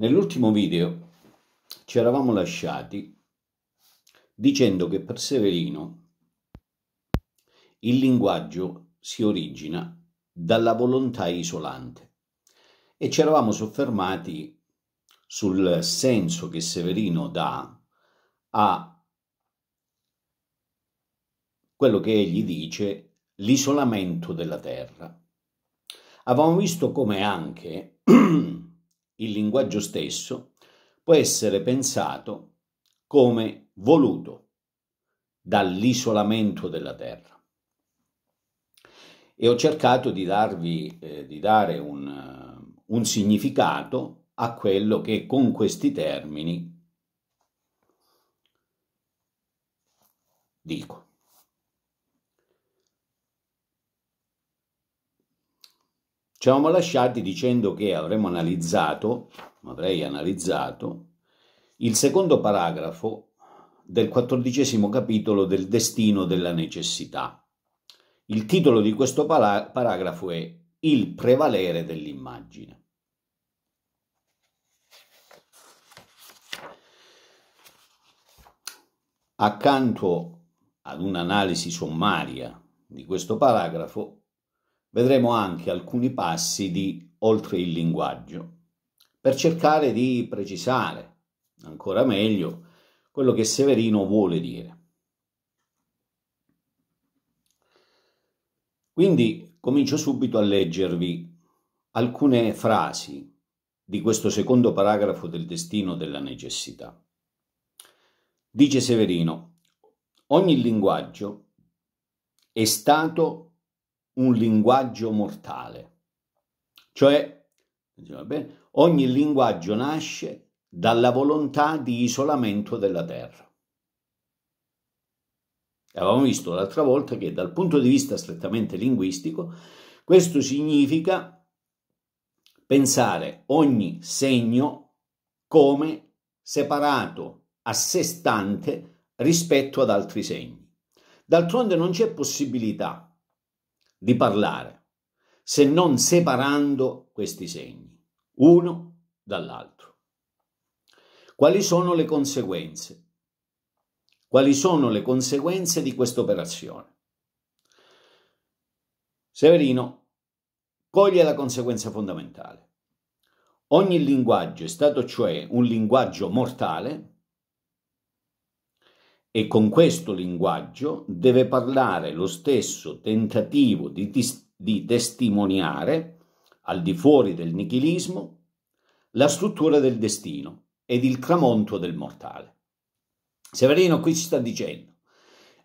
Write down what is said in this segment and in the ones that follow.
Nell'ultimo video ci eravamo lasciati dicendo che per Severino il linguaggio si origina dalla volontà isolante e ci eravamo soffermati sul senso che Severino dà a quello che egli dice l'isolamento della terra. Avevamo visto come anche il linguaggio stesso può essere pensato come voluto dall'isolamento della terra. E ho cercato di darvi, eh, di dare un, un significato a quello che con questi termini dico. Ci avevamo lasciati dicendo che avremmo analizzato, avrei analizzato, il secondo paragrafo del quattordicesimo capitolo del destino della necessità. Il titolo di questo paragrafo è Il prevalere dell'immagine. Accanto ad un'analisi sommaria di questo paragrafo vedremo anche alcuni passi di oltre il linguaggio, per cercare di precisare ancora meglio quello che Severino vuole dire. Quindi comincio subito a leggervi alcune frasi di questo secondo paragrafo del destino della necessità. Dice Severino, ogni linguaggio è stato un linguaggio mortale. Cioè, ogni linguaggio nasce dalla volontà di isolamento della terra. Avevamo visto l'altra volta che dal punto di vista strettamente linguistico, questo significa pensare ogni segno come separato, a sé stante rispetto ad altri segni. D'altronde non c'è possibilità di parlare, se non separando questi segni, uno dall'altro. Quali sono le conseguenze? Quali sono le conseguenze di questa operazione? Severino coglie la conseguenza fondamentale. Ogni linguaggio è stato cioè un linguaggio mortale e con questo linguaggio deve parlare lo stesso tentativo di, di testimoniare, al di fuori del nichilismo, la struttura del destino ed il tramonto del mortale. Severino qui ci sta dicendo,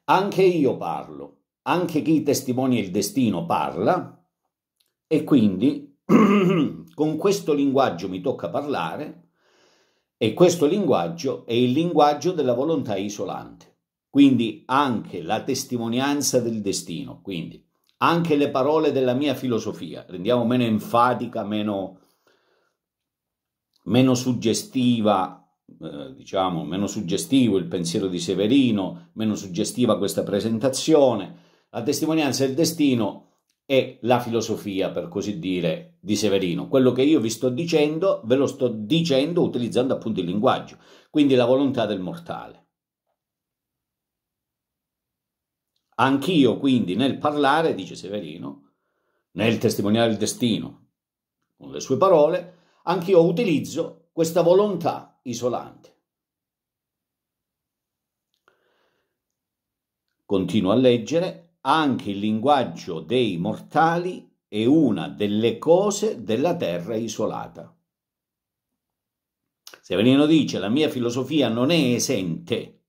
anche io parlo, anche chi testimonia il destino parla, e quindi con questo linguaggio mi tocca parlare, e questo linguaggio è il linguaggio della volontà isolante. Quindi anche la testimonianza del destino, quindi anche le parole della mia filosofia, rendiamo meno enfatica, meno, meno suggestiva, eh, diciamo, meno suggestivo il pensiero di Severino, meno suggestiva questa presentazione. La testimonianza del destino è la filosofia, per così dire, di Severino. Quello che io vi sto dicendo, ve lo sto dicendo utilizzando appunto il linguaggio, quindi la volontà del mortale. Anch'io quindi nel parlare, dice Severino, nel testimoniare il destino, con le sue parole, anch'io utilizzo questa volontà isolante. Continuo a leggere anche il linguaggio dei mortali è una delle cose della terra isolata. Severino dice la mia filosofia non è esente,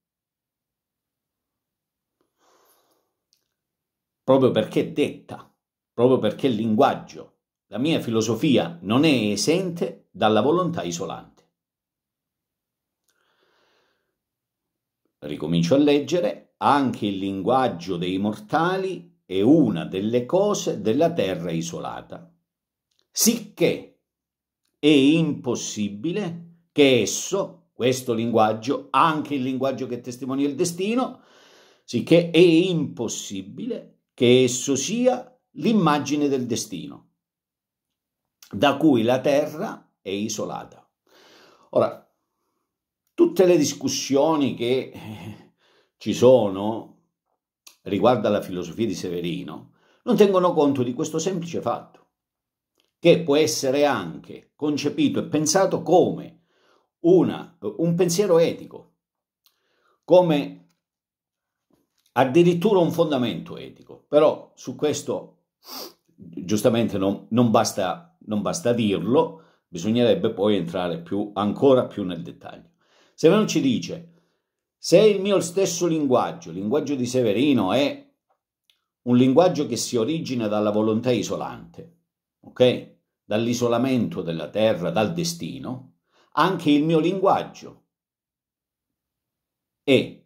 proprio perché è detta, proprio perché è linguaggio. La mia filosofia non è esente dalla volontà isolante. Ricomincio a leggere anche il linguaggio dei mortali è una delle cose della terra isolata, sicché è impossibile che esso, questo linguaggio, anche il linguaggio che testimonia il destino, sicché è impossibile che esso sia l'immagine del destino, da cui la terra è isolata. Ora, tutte le discussioni che ci sono riguardo alla filosofia di Severino non tengono conto di questo semplice fatto, che può essere anche concepito e pensato come una, un pensiero etico, come addirittura un fondamento etico. Però su questo giustamente non, non, basta, non basta dirlo, bisognerebbe poi entrare più, ancora più nel dettaglio. Severino ci dice se il mio stesso linguaggio, il linguaggio di Severino, è un linguaggio che si origina dalla volontà isolante, ok? Dall'isolamento della terra, dal destino, anche il mio linguaggio è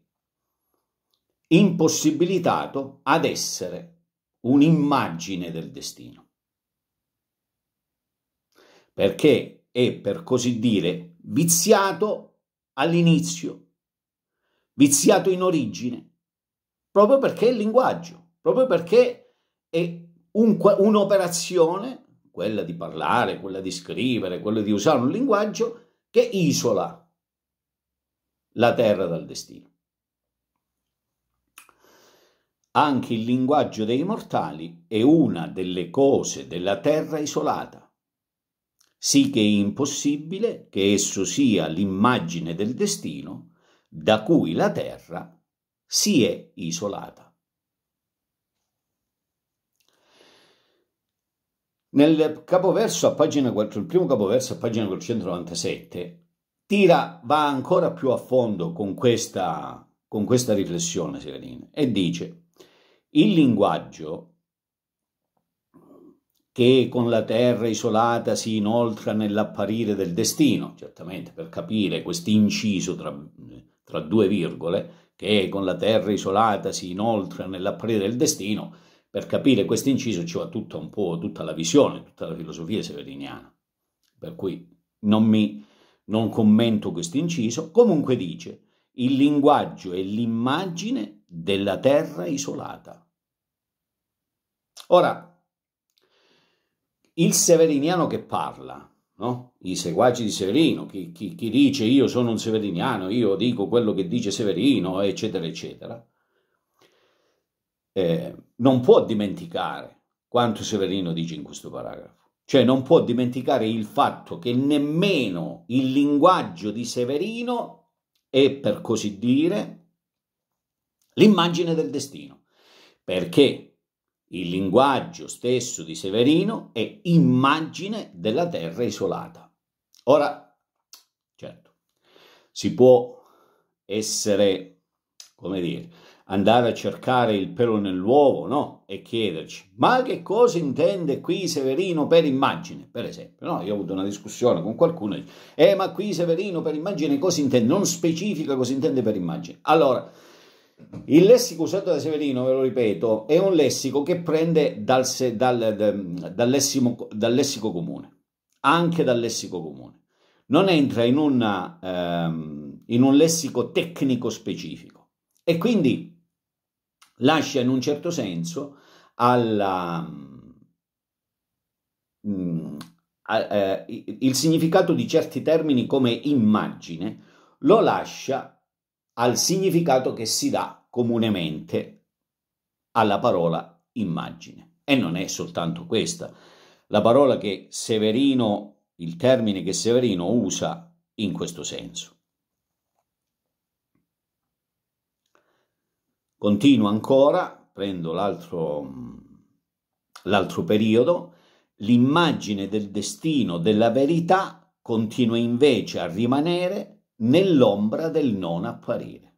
impossibilitato ad essere un'immagine del destino. Perché è, per così dire, viziato all'inizio viziato in origine, proprio perché è il linguaggio, proprio perché è un, un'operazione, quella di parlare, quella di scrivere, quella di usare un linguaggio, che isola la terra dal destino. Anche il linguaggio dei mortali è una delle cose della terra isolata, sì che è impossibile che esso sia l'immagine del destino da cui la Terra si è isolata. Nel capoverso a pagina 4, il primo capoverso a pagina 497, tira, va ancora più a fondo con questa, con questa riflessione, Severina, e dice il linguaggio che con la terra isolata si inoltra nell'apparire del destino, certamente per capire questo inciso tra tra due virgole, che con la terra isolata si inoltra nell'apparire del destino, per capire questo inciso ci va tutta un po', tutta la visione, tutta la filosofia severiniana. Per cui non, mi, non commento questo inciso. Comunque dice, il linguaggio è l'immagine della terra isolata. Ora, il severiniano che parla no? i seguaci di Severino, chi, chi, chi dice io sono un severiniano, io dico quello che dice Severino, eccetera, eccetera, eh, non può dimenticare quanto Severino dice in questo paragrafo. Cioè non può dimenticare il fatto che nemmeno il linguaggio di Severino è, per così dire, l'immagine del destino. Perché il linguaggio stesso di Severino è immagine della terra isolata. Ora, certo, si può essere, come dire, andare a cercare il pelo nell'uovo, no? E chiederci, ma che cosa intende qui Severino per immagine? Per esempio, no? Io ho avuto una discussione con qualcuno e dice, eh, ma qui Severino per immagine cosa intende? Non specifica cosa intende per immagine. Allora, il lessico usato da Severino, ve lo ripeto, è un lessico che prende dal, dal, dal, lessimo, dal lessico comune, anche dal lessico comune. Non entra in, una, ehm, in un lessico tecnico specifico e quindi lascia in un certo senso alla, mh, mm, a, eh, il significato di certi termini come immagine, lo lascia al significato che si dà comunemente alla parola immagine. E non è soltanto questa. La parola che Severino, il termine che Severino usa in questo senso. Continuo ancora, prendo l'altro, l'altro periodo, l'immagine del destino, della verità, continua invece a rimanere nell'ombra del non apparire.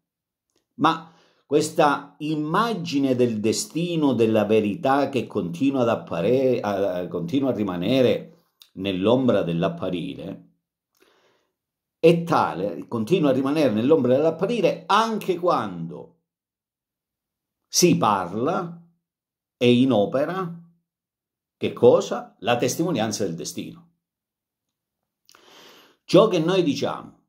Ma questa immagine del destino, della verità che continua ad apparire, a, continua a rimanere nell'ombra dell'apparire, è tale, continua a rimanere nell'ombra dell'apparire anche quando si parla e inopera che cosa? La testimonianza del destino. Ciò che noi diciamo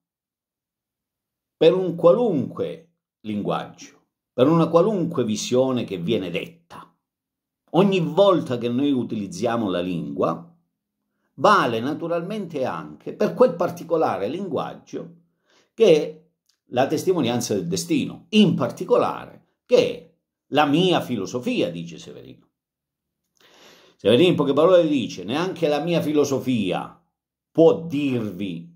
per un qualunque linguaggio, per una qualunque visione che viene detta. Ogni volta che noi utilizziamo la lingua, vale naturalmente anche per quel particolare linguaggio che è la testimonianza del destino, in particolare che è la mia filosofia, dice Severino. Severino in poche parole dice, neanche la mia filosofia può dirvi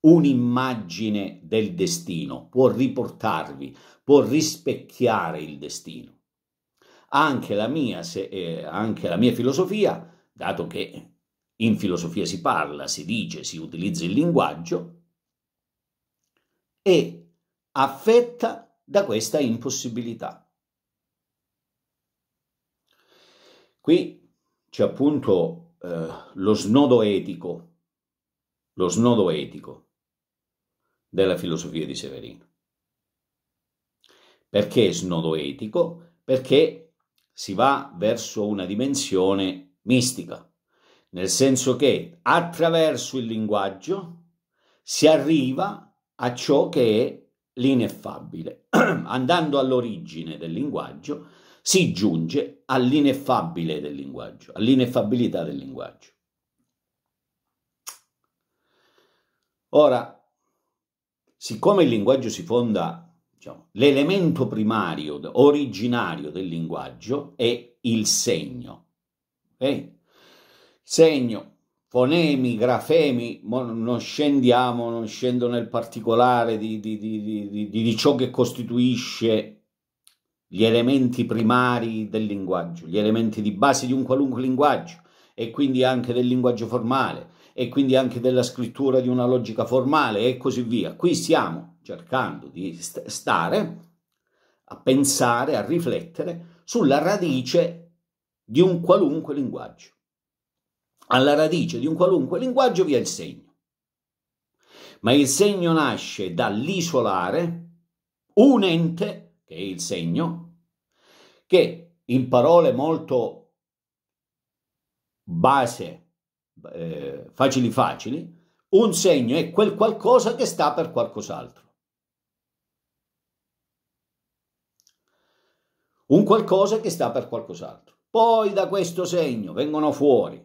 un'immagine del destino, può riportarvi, può rispecchiare il destino. Anche la mia, se, eh, anche la mia filosofia, dato che in filosofia si parla, si dice, si utilizza il linguaggio, è affetta da questa impossibilità. Qui c'è appunto eh, lo snodo etico, lo snodo etico della filosofia di Severino. Perché snodo etico? Perché si va verso una dimensione mistica, nel senso che attraverso il linguaggio si arriva a ciò che è l'ineffabile. Andando all'origine del linguaggio si giunge all'ineffabile del linguaggio, all'ineffabilità del linguaggio. Ora, siccome il linguaggio si fonda, diciamo, l'elemento primario, originario del linguaggio è il segno. Okay? Segno, fonemi, grafemi, non scendiamo, non scendo nel particolare di, di, di, di, ciò che costituisce gli elementi primari del linguaggio, gli elementi di base di un qualunque linguaggio e quindi anche del linguaggio formale e quindi anche della scrittura di una logica formale e così via. Qui stiamo cercando di stare a pensare, a riflettere sulla radice di un qualunque linguaggio. Alla radice di un qualunque linguaggio vi è il segno. Ma il segno nasce dall'isolare un ente, che è il segno, che in parole molto base eh, facili facili, un segno è quel qualcosa che sta per qualcos'altro. Un qualcosa che sta per qualcos'altro. Poi da questo segno vengono fuori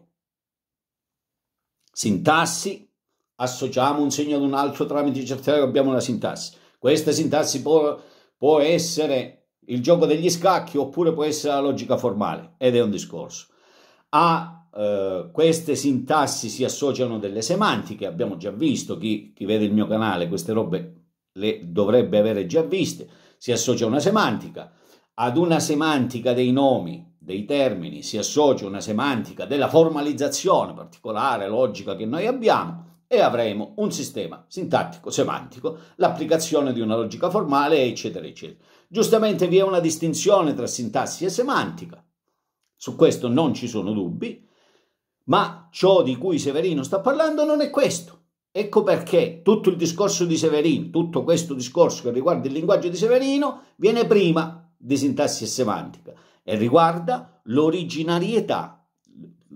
sintassi, associamo un segno ad un altro tramite certezza abbiamo una sintassi. Questa sintassi può, può essere il gioco degli scacchi oppure può essere la logica formale ed è un discorso. A eh, queste sintassi si associano delle semantiche, abbiamo già visto, chi, chi vede il mio canale queste robe le dovrebbe avere già viste, si associa una semantica, ad una semantica dei nomi, dei termini, si associa una semantica della formalizzazione particolare, logica che noi abbiamo e avremo un sistema sintattico, semantico, l'applicazione di una logica formale, eccetera, eccetera. Giustamente vi è una distinzione tra sintassi e semantica su questo non ci sono dubbi, ma ciò di cui Severino sta parlando non è questo. Ecco perché tutto il discorso di Severino, tutto questo discorso che riguarda il linguaggio di Severino, viene prima di sintassi e semantica e riguarda l'originarietà,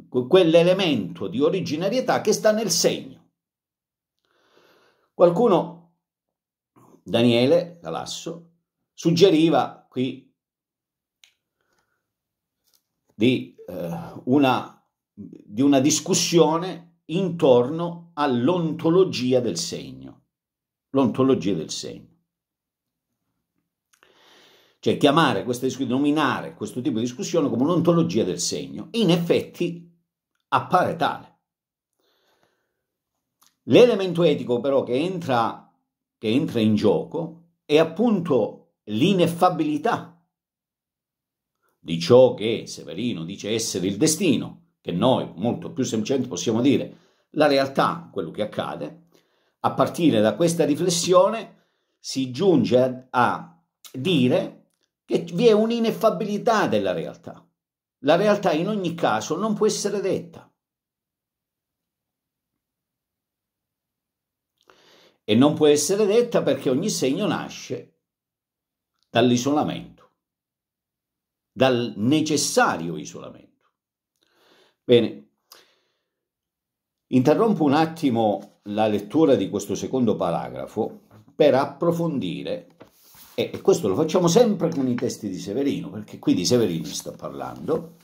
quell'elemento di originarietà che sta nel segno. Qualcuno, Daniele Galasso, suggeriva qui di, eh, una, di una discussione intorno all'ontologia del segno. L'ontologia del segno. Cioè chiamare questa discussione, nominare questo tipo di discussione come un'ontologia del segno. In effetti appare tale. L'elemento etico però che entra, che entra in gioco è appunto l'ineffabilità di ciò che Severino dice essere il destino, che noi molto più semplicemente possiamo dire la realtà, quello che accade, a partire da questa riflessione si giunge a, a dire che vi è un'ineffabilità della realtà. La realtà in ogni caso non può essere detta. E non può essere detta perché ogni segno nasce dall'isolamento dal necessario isolamento. Bene, interrompo un attimo la lettura di questo secondo paragrafo per approfondire, e questo lo facciamo sempre con i testi di Severino, perché qui di Severino sto parlando,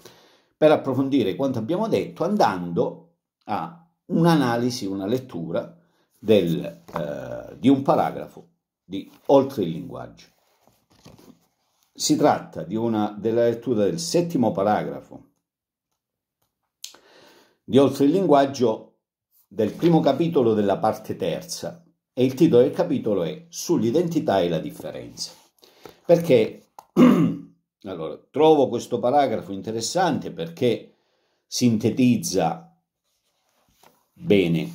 per approfondire quanto abbiamo detto andando a un'analisi, una lettura del, eh, di un paragrafo di Oltre il linguaggio. Si tratta una, della lettura del settimo paragrafo di Oltre il linguaggio del primo capitolo della parte terza e il titolo del capitolo è Sull'identità e la differenza. Perché allora, trovo questo paragrafo interessante perché sintetizza bene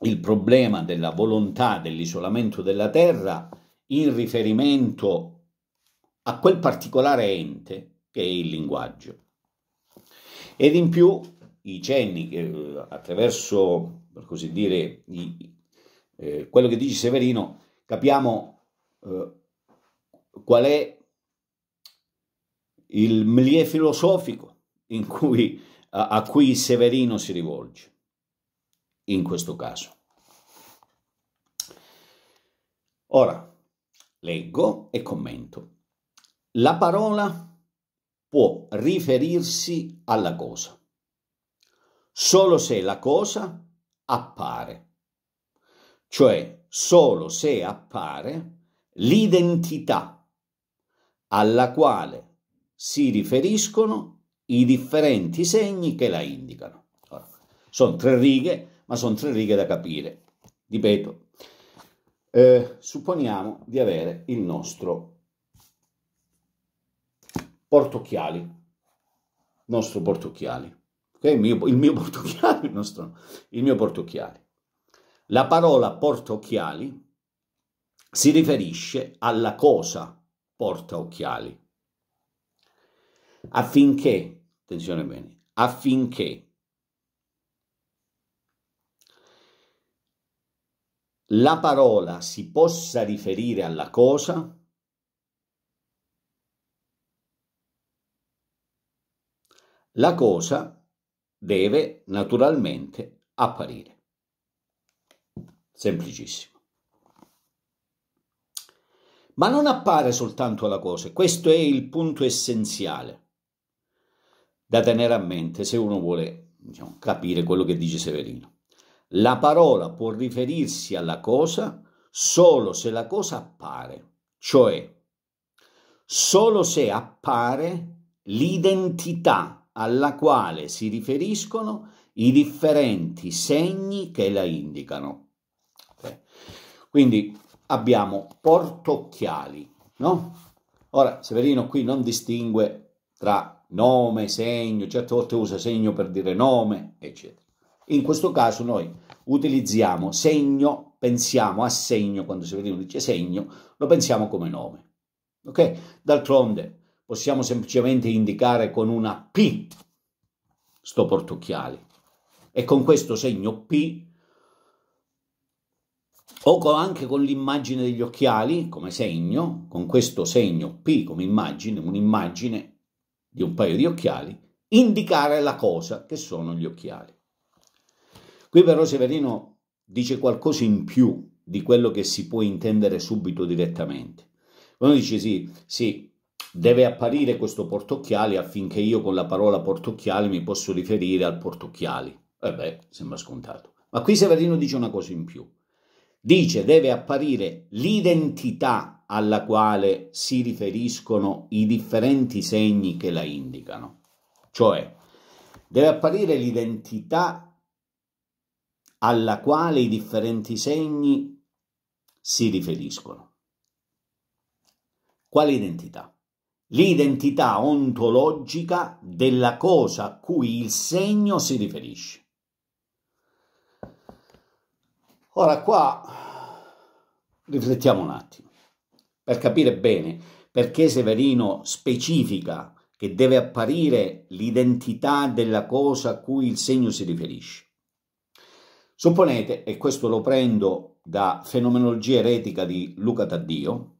il problema della volontà dell'isolamento della terra in riferimento a quel particolare ente che è il linguaggio. Ed in più i cenni che eh, attraverso, per così dire, i, eh, quello che dice Severino, capiamo eh, qual è il milieu filosofico cui, a, a cui Severino si rivolge, in questo caso. Ora, leggo e commento. La parola può riferirsi alla cosa, solo se la cosa appare, cioè solo se appare l'identità alla quale si riferiscono i differenti segni che la indicano. Allora, sono tre righe, ma sono tre righe da capire. Ripeto, eh, supponiamo di avere il nostro Portocchiali, nostro Portocchiali, okay? il, mio, il mio Portocchiali, il, nostro, il mio Portocchiali. La parola portocchiali si riferisce alla cosa portaocchiali, affinché, attenzione bene, affinché la parola si possa riferire alla cosa, la cosa deve naturalmente apparire. Semplicissimo. Ma non appare soltanto la cosa, questo è il punto essenziale da tenere a mente se uno vuole diciamo, capire quello che dice Severino. La parola può riferirsi alla cosa solo se la cosa appare, cioè solo se appare l'identità alla quale si riferiscono i differenti segni che la indicano. Quindi abbiamo portocchiali, no? Ora, Severino qui non distingue tra nome, segno, certe volte usa segno per dire nome, eccetera. In questo caso noi utilizziamo segno, pensiamo a segno, quando Severino dice segno, lo pensiamo come nome. Ok? D'altronde possiamo semplicemente indicare con una P sto portocchiali e con questo segno P o anche con l'immagine degli occhiali come segno, con questo segno P come immagine, un'immagine di un paio di occhiali, indicare la cosa che sono gli occhiali. Qui però Severino dice qualcosa in più di quello che si può intendere subito direttamente. Quando dice sì, sì, deve apparire questo portocchiali affinché io con la parola portocchiali mi posso riferire al portocchiali. E beh, sembra scontato. Ma qui Severino dice una cosa in più. Dice deve apparire l'identità alla quale si riferiscono i differenti segni che la indicano. Cioè, deve apparire l'identità alla quale i differenti segni si riferiscono. Quale identità? l'identità ontologica della cosa a cui il segno si riferisce. Ora qua riflettiamo un attimo per capire bene perché Severino specifica che deve apparire l'identità della cosa a cui il segno si riferisce. Supponete, e questo lo prendo da Fenomenologia eretica di Luca Taddio,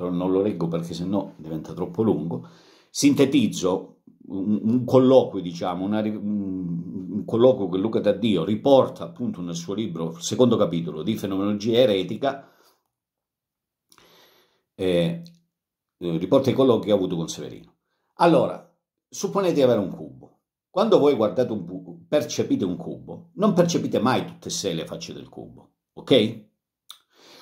però non lo leggo perché sennò diventa troppo lungo, sintetizzo un, un colloquio, diciamo, una, un, colloquio che Luca Taddio riporta appunto nel suo libro, secondo capitolo, di fenomenologia eretica, eh, eh, riporta i colloqui che ha avuto con Severino. Allora, supponete di avere un cubo. Quando voi guardate un cubo, percepite un cubo, non percepite mai tutte e sei le facce del cubo, ok?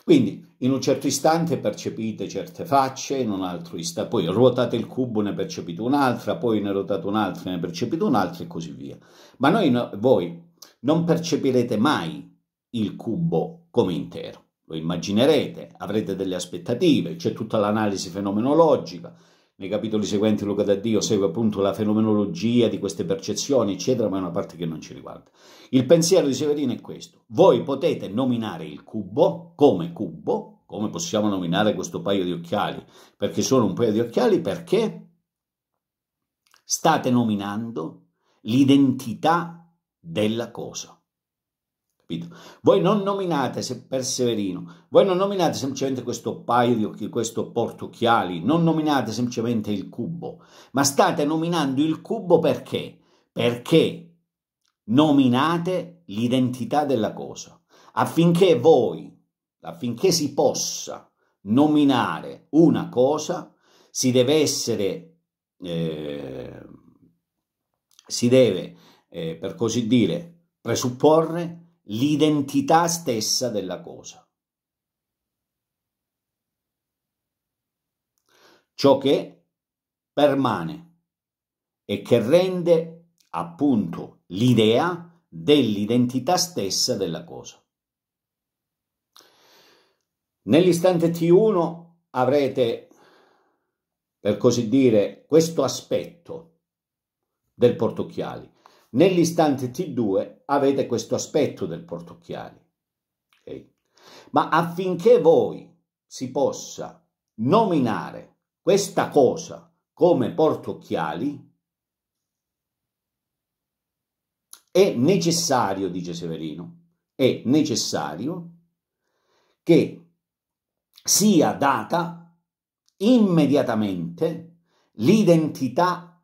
Quindi in un certo istante percepite certe facce, in un altro istante, poi ruotate il cubo, ne percepite un'altra, poi ne ruotate un'altra, ne percepite un'altra e così via. Ma noi, no, voi non percepirete mai il cubo come intero. Lo immaginerete, avrete delle aspettative, c'è tutta l'analisi fenomenologica, nei capitoli seguenti Luca da Dio segue appunto la fenomenologia di queste percezioni, eccetera, ma è una parte che non ci riguarda. Il pensiero di Severino è questo. Voi potete nominare il cubo come cubo, come possiamo nominare questo paio di occhiali, perché sono un paio di occhiali, perché state nominando l'identità della cosa capito? Voi non nominate Severino, voi non nominate semplicemente questo paio, questo portocchiali, non nominate semplicemente il cubo, ma state nominando il cubo perché? Perché nominate l'identità della cosa, affinché voi, affinché si possa nominare una cosa, si deve essere... Eh, si deve, eh, per così dire, presupporre l'identità stessa della cosa. Ciò che permane e che rende appunto l'idea dell'identità stessa della cosa. Nell'istante T1 avrete, per così dire, questo aspetto del portocchiali Nell'istante T2 avete questo aspetto del portocchiali. Okay? Ma affinché voi si possa nominare questa cosa come portocchiali, è necessario, dice Severino, è necessario che sia data immediatamente l'identità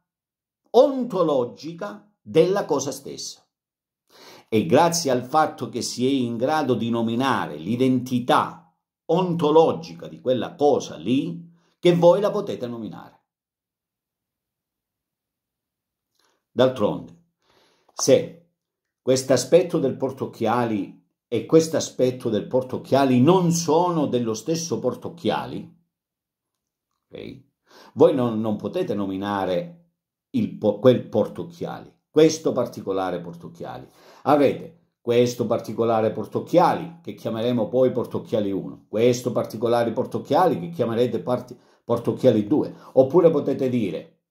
ontologica della cosa stessa. E grazie al fatto che si è in grado di nominare l'identità ontologica di quella cosa lì, che voi la potete nominare. D'altronde, se questo aspetto del portocchiali e questo aspetto del portocchiali non sono dello stesso portocchiali, okay, voi non, non, potete nominare il, quel portocchiali, questo particolare portocchiali. Avete questo particolare portocchiali che chiameremo poi portocchiali 1, questo particolare portocchiali che chiamerete parti, portocchiali 2, oppure potete dire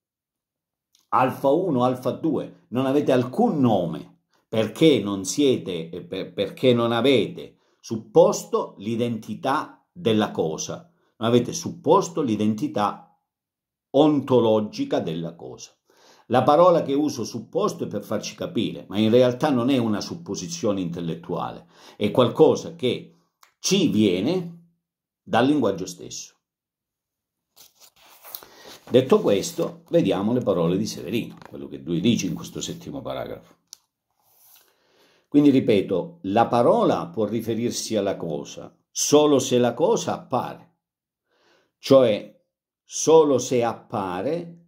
alfa 1, alfa 2, non avete alcun nome perché non siete eh, perché non avete supposto l'identità della cosa, non avete supposto l'identità ontologica della cosa. La parola che uso supposto è per farci capire, ma in realtà non è una supposizione intellettuale, è qualcosa che ci viene dal linguaggio stesso. Detto questo, vediamo le parole di Severino, quello che lui dice in questo settimo paragrafo. Quindi ripeto, la parola può riferirsi alla cosa solo se la cosa appare, cioè solo se appare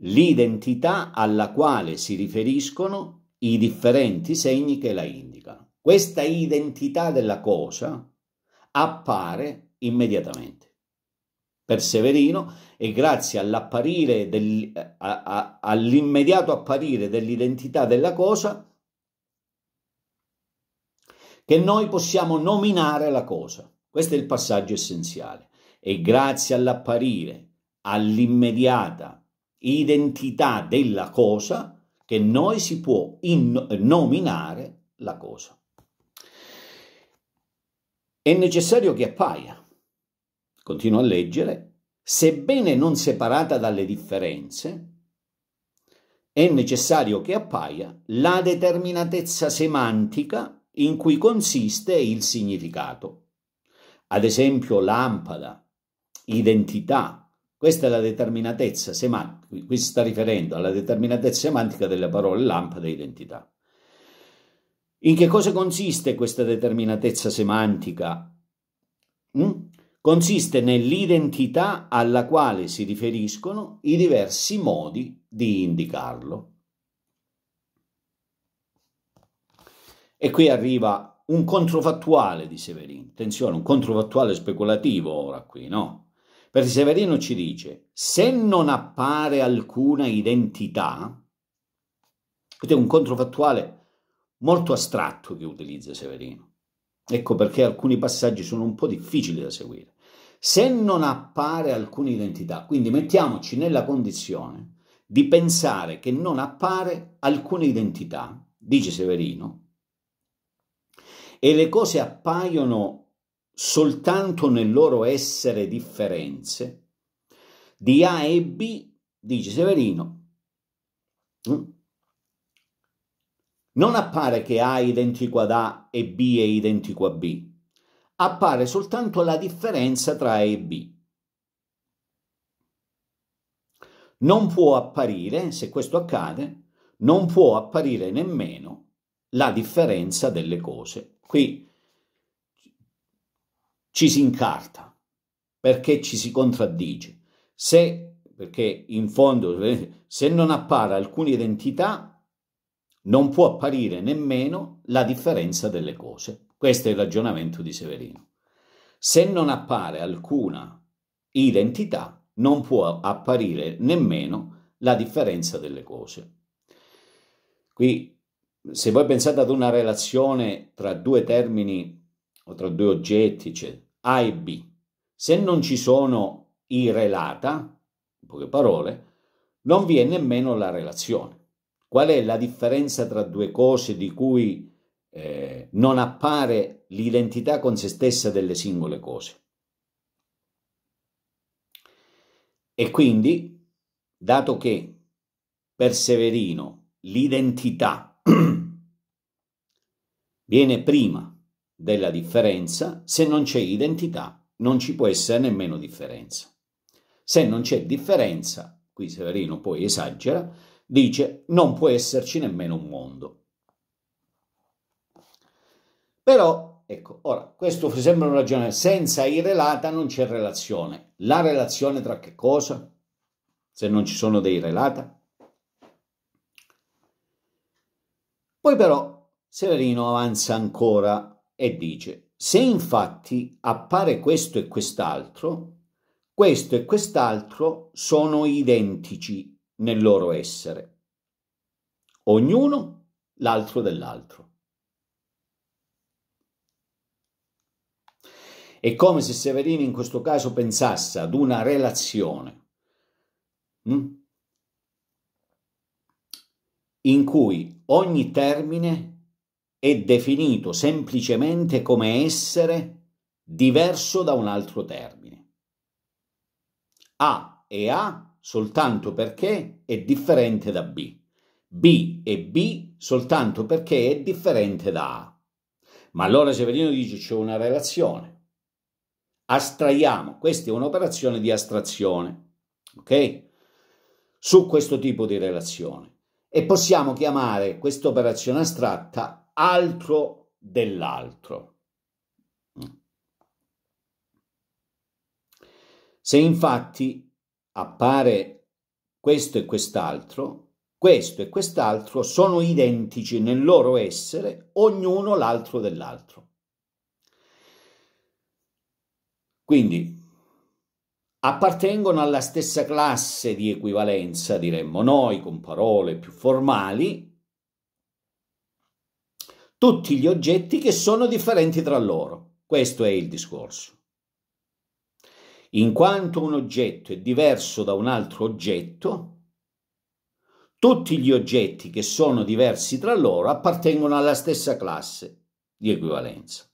l'identità alla quale si riferiscono i differenti segni che la indicano. Questa identità della cosa appare immediatamente per Severino e grazie all'apparire del, a, a, all'immediato apparire dell'identità della cosa che noi possiamo nominare la cosa. Questo è il passaggio essenziale. E grazie all'apparire, all'immediata identità della cosa che noi si può nominare la cosa. È necessario che appaia, continuo a leggere, sebbene non separata dalle differenze, è necessario che appaia la determinatezza semantica in cui consiste il significato. Ad esempio lampada, identità, questa è la determinatezza semantica, qui si sta riferendo alla determinatezza semantica delle parole lampada e identità. In che cosa consiste questa determinatezza semantica? Mm? Consiste nell'identità alla quale si riferiscono i diversi modi di indicarlo. E qui arriva un controfattuale di Severin. Attenzione, un controfattuale speculativo ora qui, no? Perché Severino ci dice, se non appare alcuna identità, questo è un controfattuale molto astratto che utilizza Severino. Ecco perché alcuni passaggi sono un po' difficili da seguire. Se non appare alcuna identità, quindi mettiamoci nella condizione di pensare che non appare alcuna identità, dice Severino, e le cose appaiono soltanto nel loro essere differenze, di A e B, dice Severino, mm, non appare che A è identico ad A e B è identico a B, appare soltanto la differenza tra A e B. Non può apparire, se questo accade, non può apparire nemmeno la differenza delle cose. Qui ci si incarta, perché ci si contraddice. Se, perché in fondo, eh, se non appare alcuna identità, non può apparire nemmeno la differenza delle cose. Questo è il ragionamento di Severino. Se non appare alcuna identità, non può apparire nemmeno la differenza delle cose. Qui, se voi pensate ad una relazione tra due termini o tra due oggetti, eccetera, a e B. Se non ci sono i relata, in poche parole, non vi è nemmeno la relazione. Qual è la differenza tra due cose di cui eh, non appare l'identità con se stessa delle singole cose? E quindi, dato che per Severino l'identità viene prima della differenza, se non c'è identità non ci può essere nemmeno differenza. Se non c'è differenza, qui Severino poi esagera, dice non può esserci nemmeno un mondo. Però, ecco, ora, questo sembra una ragione, senza i relata non c'è relazione. La relazione tra che cosa? Se non ci sono dei relata? Poi però Severino avanza ancora e dice, se infatti appare questo e quest'altro, questo e quest'altro sono identici nel loro essere, ognuno l'altro dell'altro. È come se Severino in questo caso pensasse ad una relazione hm, in cui ogni termine è definito semplicemente come essere diverso da un altro termine. A è A soltanto perché è differente da B. B è B soltanto perché è differente da A. Ma allora Severino dice c'è una relazione. Astraiamo, questa è un'operazione di astrazione, ok? Su questo tipo di relazione. E possiamo chiamare questa operazione astratta altro dell'altro. Se infatti appare questo e quest'altro, questo e quest'altro sono identici nel loro essere, ognuno l'altro dell'altro. Quindi appartengono alla stessa classe di equivalenza, diremmo noi, con parole più formali, tutti gli oggetti che sono differenti tra loro. Questo è il discorso. In quanto un oggetto è diverso da un altro oggetto, tutti gli oggetti che sono diversi tra loro appartengono alla stessa classe di equivalenza.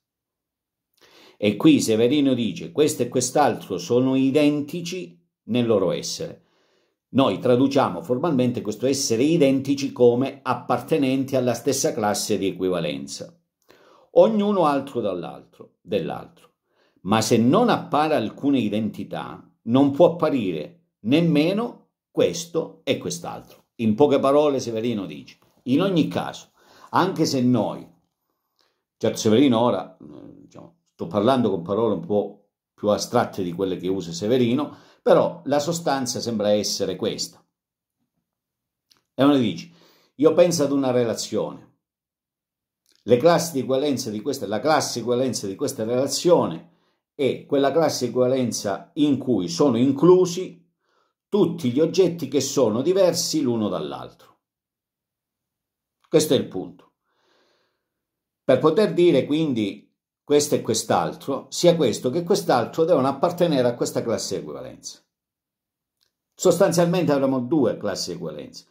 E qui Severino dice questo e quest'altro sono identici nel loro essere. Noi traduciamo formalmente questo essere identici come appartenenti alla stessa classe di equivalenza, ognuno altro dall'altro, dell'altro. Ma se non appare alcuna identità, non può apparire nemmeno questo e quest'altro. In poche parole Severino dice, in ogni caso, anche se noi, certo Severino ora, eh, diciamo, sto parlando con parole un po' più astratte di quelle che usa Severino, però la sostanza sembra essere questa. E uno dice, io penso ad una relazione. Le classi di equivalenza di questa, la classe equivalenza di questa relazione è quella classe equivalenza in cui sono inclusi tutti gli oggetti che sono diversi l'uno dall'altro. Questo è il punto. Per poter dire quindi questo e quest'altro, sia questo che quest'altro devono appartenere a questa classe di equivalenza. Sostanzialmente avremo due classi di equivalenza,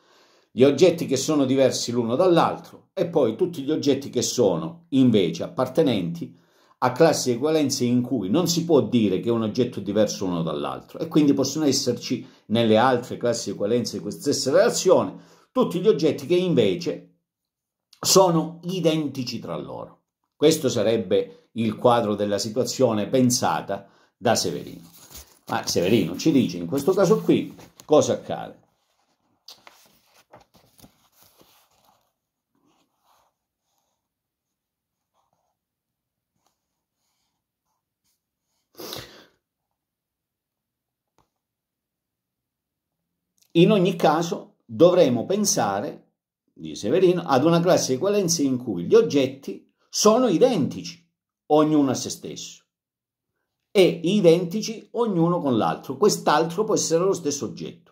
gli oggetti che sono diversi l'uno dall'altro e poi tutti gli oggetti che sono invece appartenenti a classi di equivalenza in cui non si può dire che un oggetto è diverso l'uno dall'altro e quindi possono esserci nelle altre classi di equivalenza di questa stessa relazione tutti gli oggetti che invece sono identici tra loro. Questo sarebbe il quadro della situazione pensata da Severino. Ma Severino ci dice in questo caso qui cosa accade. In ogni caso dovremo pensare, di Severino, ad una classe di equivalenze in cui gli oggetti sono identici ognuno a se stesso, e identici ognuno con l'altro. Quest'altro può essere lo stesso oggetto.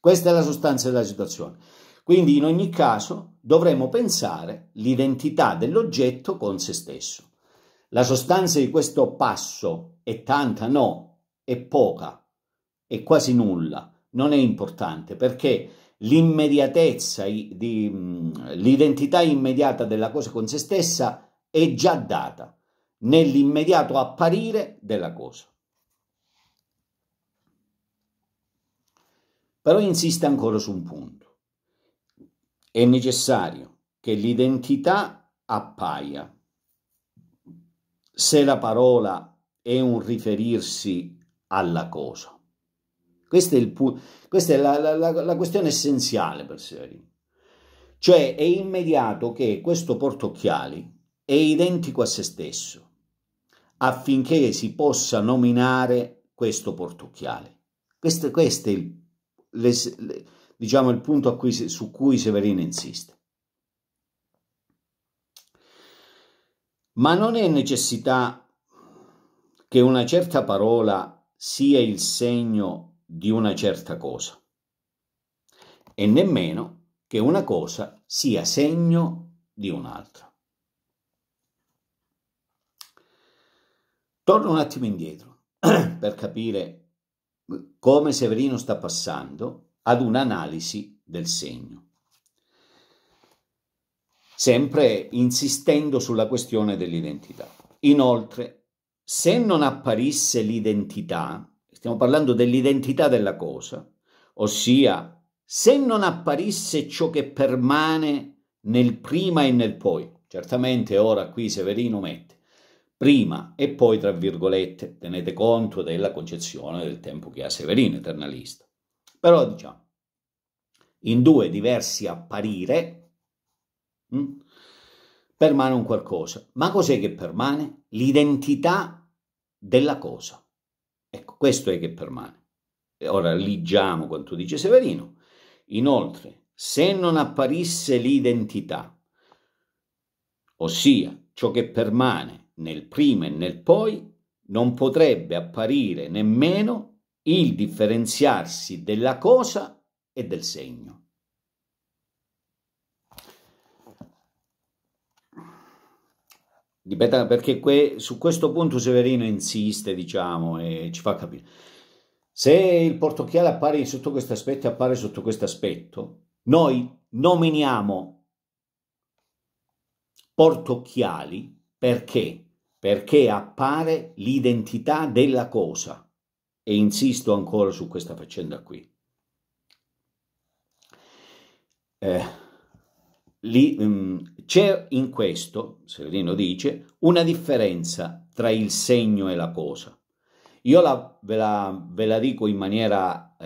Questa è la sostanza della situazione. Quindi in ogni caso dovremo pensare l'identità dell'oggetto con se stesso. La sostanza di questo passo è tanta, no, è poca, è quasi nulla, non è importante perché l'immediatezza, l'identità immediata della cosa con se stessa è già data nell'immediato apparire della cosa. Però insiste ancora su un punto. È necessario che l'identità appaia. Se la parola è un riferirsi alla cosa. Questo è, il pu- questa è la, la, la, questione essenziale per Severino. Cioè è immediato che questo portocchiali è identico a se stesso, affinché si possa nominare questo portucchiale. Questo, questo è il, le, le, diciamo, il punto cui, su cui Severino insiste. Ma non è necessità che una certa parola sia il segno di una certa cosa e nemmeno che una cosa sia segno di un'altra. Torno un attimo indietro per capire come Severino sta passando ad un'analisi del segno, sempre insistendo sulla questione dell'identità. Inoltre, se non apparisse l'identità, stiamo parlando dell'identità della cosa, ossia se non apparisse ciò che permane nel prima e nel poi, certamente ora qui Severino mette, prima e poi tra virgolette, tenete conto della concezione del tempo che ha Severino, eternalista. Però diciamo, in due diversi apparire mh, hm, permane un qualcosa. Ma cos'è che permane? L'identità della cosa. Ecco, questo è che permane. Ora leggiamo quanto dice Severino. Inoltre, se non apparisse l'identità, ossia ciò che permane nel prima e nel poi non potrebbe apparire nemmeno il differenziarsi della cosa e del segno. Ripeto, perché que su questo punto Severino insiste, diciamo, e ci fa capire. Se il portocchiale appare sotto questo aspetto e appare sotto questo aspetto, noi nominiamo portocchiali perché perché appare l'identità della cosa. E insisto ancora su questa faccenda qui. Eh, um, c'è in questo, Severino dice, una differenza tra il segno e la cosa. Io la, ve, la, ve, la, dico in maniera,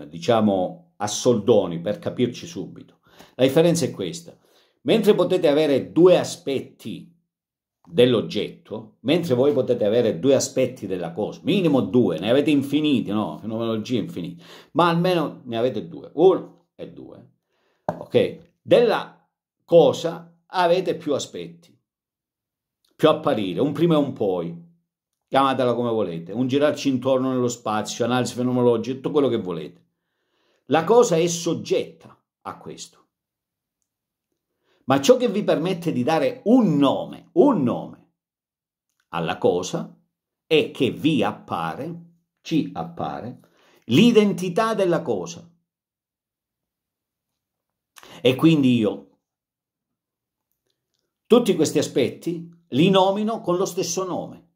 eh, diciamo, a soldoni per capirci subito. La differenza è questa. Mentre potete avere due aspetti dell'oggetto, mentre voi potete avere due aspetti della cosa, minimo due, ne avete infiniti, no? Fenomenologia infinita, ma almeno ne avete due, uno e due, ok? Della cosa avete più aspetti, più apparire, un prima e un poi, chiamatela come volete, un girarci intorno nello spazio, analisi fenomenologica, tutto quello che volete. La cosa è soggetta a questo ma ciò che vi permette di dare un nome, un nome alla cosa è che vi appare, ci appare, l'identità della cosa. E quindi io tutti questi aspetti li nomino con lo stesso nome,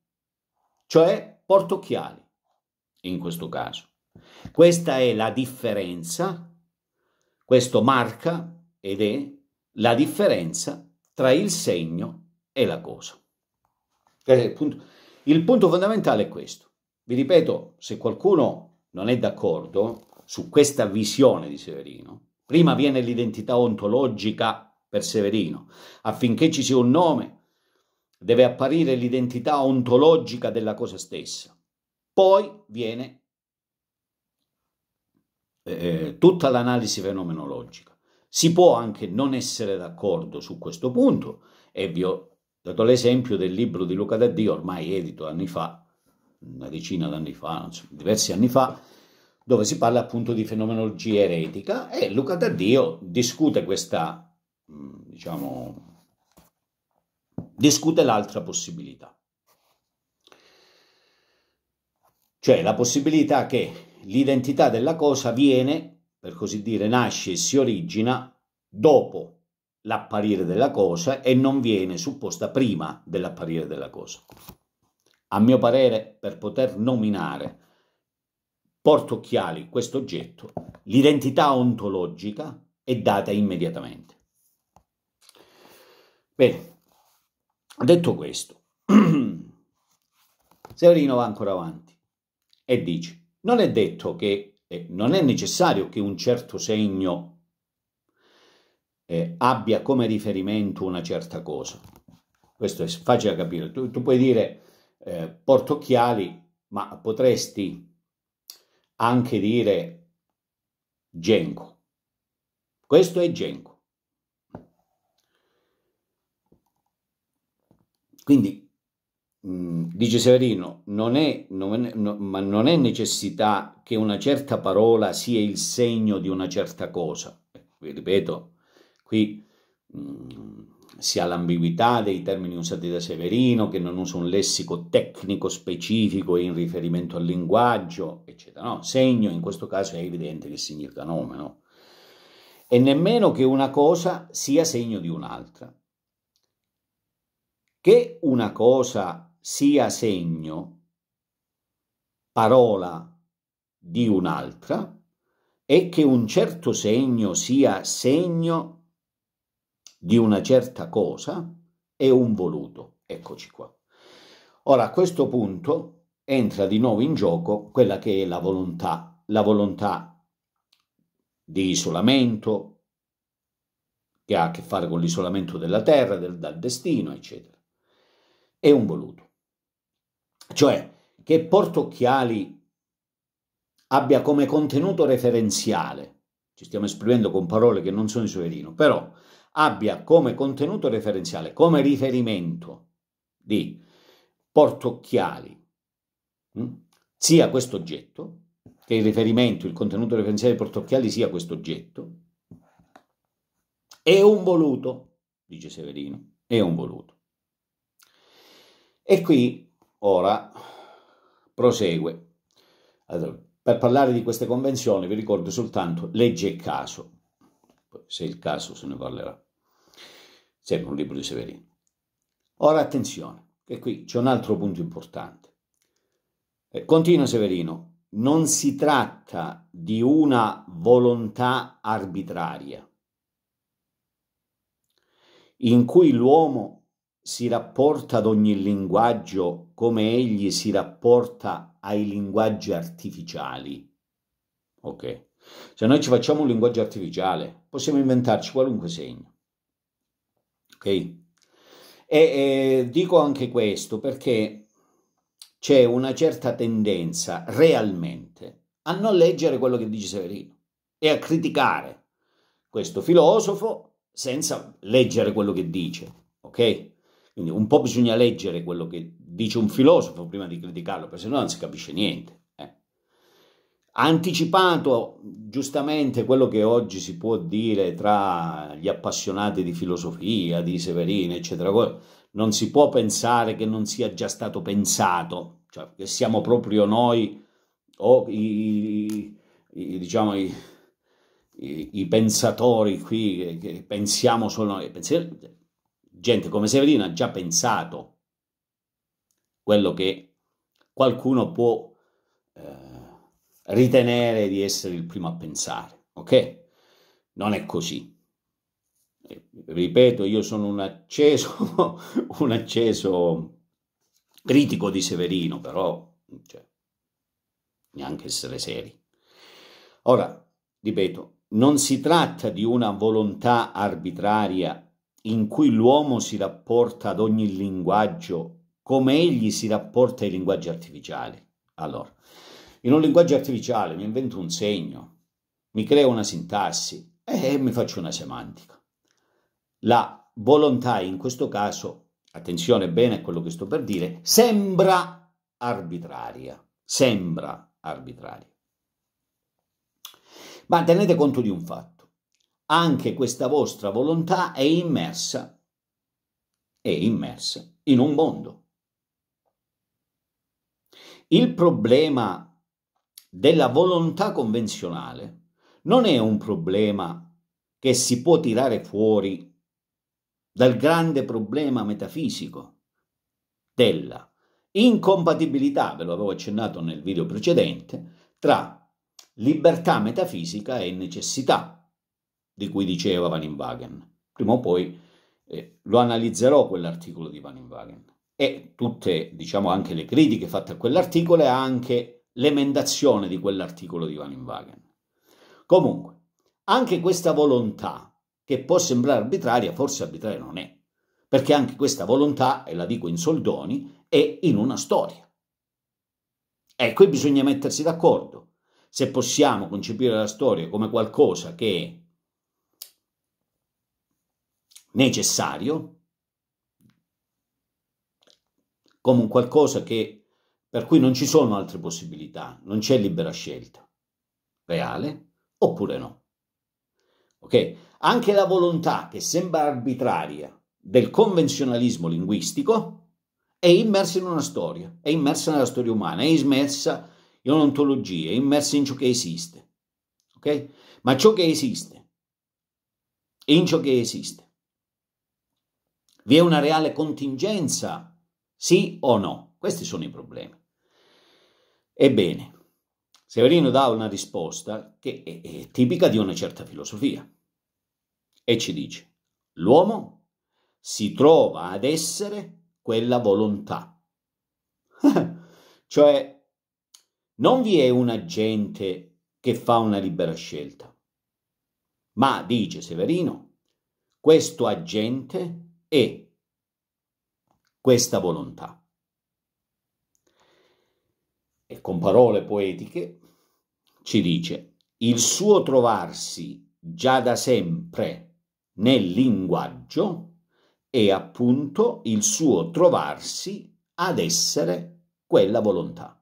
cioè portocchiali in questo caso. Questa è la differenza, questo marca ed è la differenza tra il segno e la cosa. Il punto, il punto fondamentale è questo. Vi ripeto, se qualcuno non è d'accordo su questa visione di Severino, prima viene l'identità ontologica per Severino, affinché ci sia un nome deve apparire l'identità ontologica della cosa stessa. Poi viene eh, eh tutta l'analisi fenomenologica. Si può anche non essere d'accordo su questo punto e vi ho dato l'esempio del libro di Luca Daddio, ormai edito anni fa, una decina d'anni fa, so, diversi anni fa, dove si parla appunto di fenomenologia eretica e Luca Daddio discute questa, mm, diciamo, discute l'altra possibilità. Cioè la possibilità che l'identità della cosa viene per così dire, nasce e si origina dopo l'apparire della cosa e non viene supposta prima dell'apparire della cosa. A mio parere, per poter nominare portocchiali questo oggetto, l'identità ontologica è data immediatamente. Bene, detto questo, Severino va ancora avanti e dice, non è detto che eh, non è necessario che un certo segno eh, abbia come riferimento una certa cosa. Questo è facile da capire. Tu, tu puoi dire eh, porto occhiali, ma potresti anche dire Genco. Questo è Genco. Quindi Mm, dice Severino, non è, non è, no, ma non è necessità che una certa parola sia il segno di una certa cosa. Vi eh, ripeto, qui mm, si ha l'ambiguità dei termini usati da Severino, che non usa un lessico tecnico specifico in riferimento al linguaggio, eccetera. No, segno in questo caso è evidente che significa nome, no? E nemmeno che una cosa sia segno di un'altra. Che una cosa sia segno, parola di un'altra e che un certo segno sia segno di una certa cosa è un voluto. Eccoci qua. Ora a questo punto entra di nuovo in gioco quella che è la volontà, la volontà di isolamento che ha a che fare con l'isolamento della terra, del, dal destino, eccetera. È un voluto cioè che Portocchiali abbia come contenuto referenziale, ci stiamo esprimendo con parole che non sono in suverino, però abbia come contenuto referenziale, come riferimento di Portocchiali, hm, sia questo oggetto, che il riferimento, il contenuto referenziale di Portocchiali sia questo oggetto, è un voluto, dice Severino, è un voluto. E qui ora prosegue. Allora, per parlare di queste convenzioni vi ricordo soltanto legge e caso, se il caso se ne parlerà, sempre un libro di Severino. Ora attenzione, che qui c'è un altro punto importante. Eh, continua Severino, non si tratta di una volontà arbitraria in cui l'uomo si rapporta ad ogni linguaggio come egli si rapporta ai linguaggi artificiali. Ok. Se noi ci facciamo un linguaggio artificiale, possiamo inventarci qualunque segno. Ok? E, e dico anche questo perché c'è una certa tendenza realmente a non leggere quello che dice Severino e a criticare questo filosofo senza leggere quello che dice. Ok? Quindi un po' bisogna leggere quello che dice un filosofo prima di criticarlo, perché sennò non si capisce niente. Ha eh. anticipato giustamente quello che oggi si può dire tra gli appassionati di filosofia, di Severino, eccetera. Non si può pensare che non sia già stato pensato, cioè che siamo proprio noi o i, i diciamo, i, i, pensatori qui che pensiamo solo noi. Pensiamo, gente come Severino ha già pensato quello che qualcuno può eh, ritenere di essere il primo a pensare, ok? Non è così. Ripeto, io sono un acceso, un acceso critico di Severino, però cioè, neanche essere seri. Ora, ripeto, non si tratta di una volontà arbitraria in cui l'uomo si rapporta ad ogni linguaggio come egli si rapporta ai linguaggi artificiali. Allora, in un linguaggio artificiale mi invento un segno, mi creo una sintassi e mi faccio una semantica. La volontà in questo caso, attenzione bene a quello che sto per dire, sembra arbitraria, sembra arbitraria. Ma tenete conto di un fatto anche questa vostra volontà è immersa, è immersa in un mondo. Il problema della volontà convenzionale non è un problema che si può tirare fuori dal grande problema metafisico della incompatibilità, ve lo avevo accennato nel video precedente, tra libertà metafisica e necessità di cui diceva Van Inwagen. Prima o poi eh, lo analizzerò quell'articolo di Van Inwagen e tutte, diciamo, anche le critiche fatte a quell'articolo e anche l'emendazione di quell'articolo di Van Inwagen. Comunque, anche questa volontà, che può sembrare arbitraria, forse arbitraria non è, perché anche questa volontà, e la dico in soldoni, è in una storia. Ecco, e qui bisogna mettersi d'accordo. Se possiamo concepire la storia come qualcosa che necessario come un qualcosa che, per cui non ci sono altre possibilità, non c'è libera scelta reale oppure no. Ok? Anche la volontà che sembra arbitraria del convenzionalismo linguistico è immersa in una storia, è immersa nella storia umana, è immersa in un'ontologia, è immersa in ciò che esiste. Okay? Ma ciò che esiste, in ciò che esiste, vi è una reale contingenza? Sì o no? Questi sono i problemi. Ebbene, Severino dà una risposta che è, è tipica di una certa filosofia e ci dice, l'uomo si trova ad essere quella volontà. cioè, non vi è un agente che fa una libera scelta, ma, dice Severino, questo agente e questa volontà. E con parole poetiche ci dice il suo trovarsi già da sempre nel linguaggio e appunto il suo trovarsi ad essere quella volontà.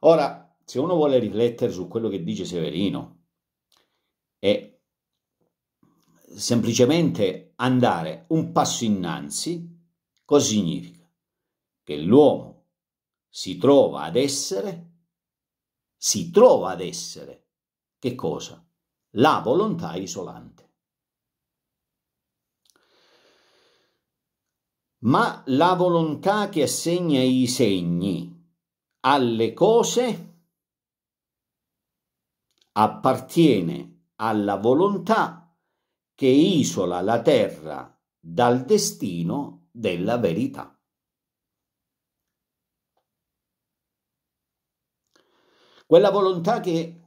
Ora, se uno vuole riflettere su quello che dice Severino e semplicemente andare un passo innanzi, cosa significa? Che l'uomo si trova ad essere, si trova ad essere, che cosa? La volontà isolante. Ma la volontà che assegna i segni alle cose appartiene alla volontà che isola la terra dal destino della verità. Quella volontà che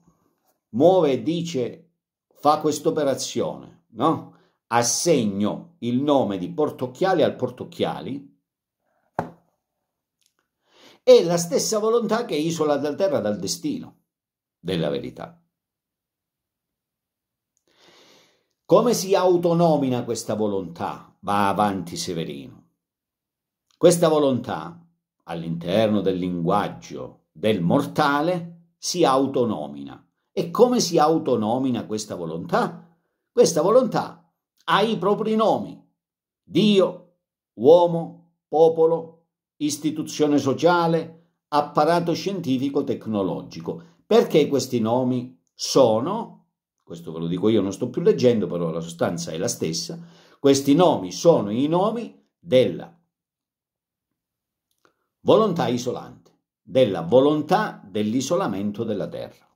muove e dice fa quest'operazione, no? Assegno il nome di Portocchiali al Portocchiali, è la stessa volontà che isola la terra dal destino della verità. Come si autonomina questa volontà? Va avanti Severino. Questa volontà, all'interno del linguaggio del mortale, si autonomina. E come si autonomina questa volontà? Questa volontà ha i propri nomi. Dio, uomo, popolo, istituzione sociale, apparato scientifico-tecnologico. Perché questi nomi sono questo ve lo dico io, non sto più leggendo, però la sostanza è la stessa, questi nomi sono i nomi della volontà isolante, della volontà dell'isolamento della terra.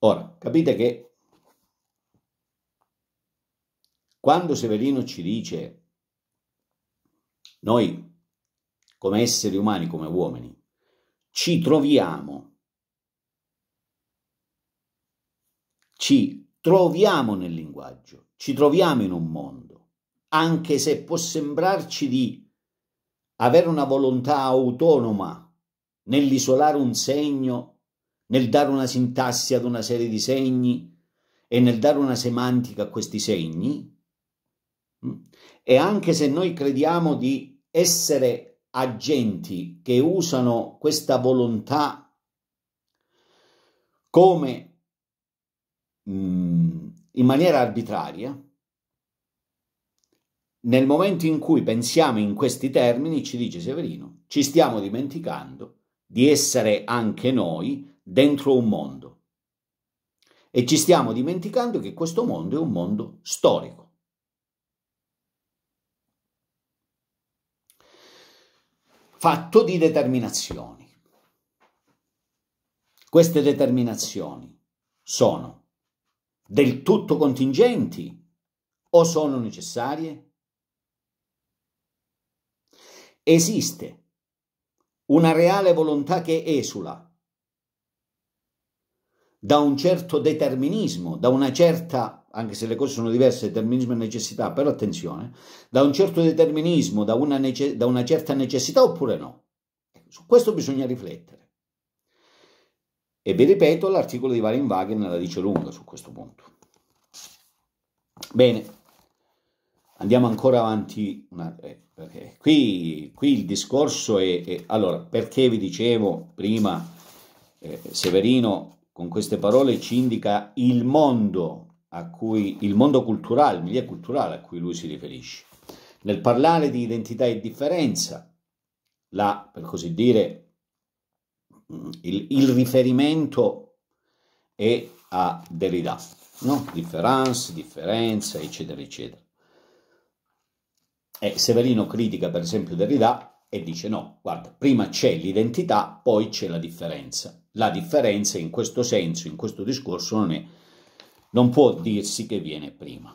Ora, capite che quando Severino ci dice noi, come esseri umani, come uomini, ci troviamo, ci troviamo nel linguaggio, ci troviamo in un mondo, anche se può sembrarci di avere una volontà autonoma nell'isolare un segno, nel dare una sintassi ad una serie di segni e nel dare una semantica a questi segni, Mm. E anche se noi crediamo di essere agenti che usano questa volontà come mm, in maniera arbitraria, nel momento in cui pensiamo in questi termini, ci dice Severino, ci stiamo dimenticando di essere anche noi dentro un mondo. E ci stiamo dimenticando che questo mondo è un mondo storico. fatto di determinazioni. Queste determinazioni sono del tutto contingenti o sono necessarie? Esiste una reale volontà che esula da un certo determinismo, da una certa, anche se le cose sono diverse, determinismo e necessità, però attenzione, da un certo determinismo, da una, nece- da una certa necessità oppure no. Su questo bisogna riflettere. E vi ripeto, l'articolo di Varenwagen la dice lunga su questo punto. Bene, andiamo ancora avanti. Una, eh, qui, qui, il discorso è, è, Allora, perché vi dicevo prima, eh, Severino con queste parole ci indica il mondo a cui il mondo culturale, il milieu culturale a cui lui si riferisce. Nel parlare di identità e differenza, la, per così dire, il, il riferimento è a Derrida, no? Difference, differenza, eccetera, eccetera. E Severino critica per esempio Derrida e dice no, guarda, prima c'è l'identità, poi c'è la differenza la differenza in questo senso, in questo discorso, non, è, non può dirsi che viene prima.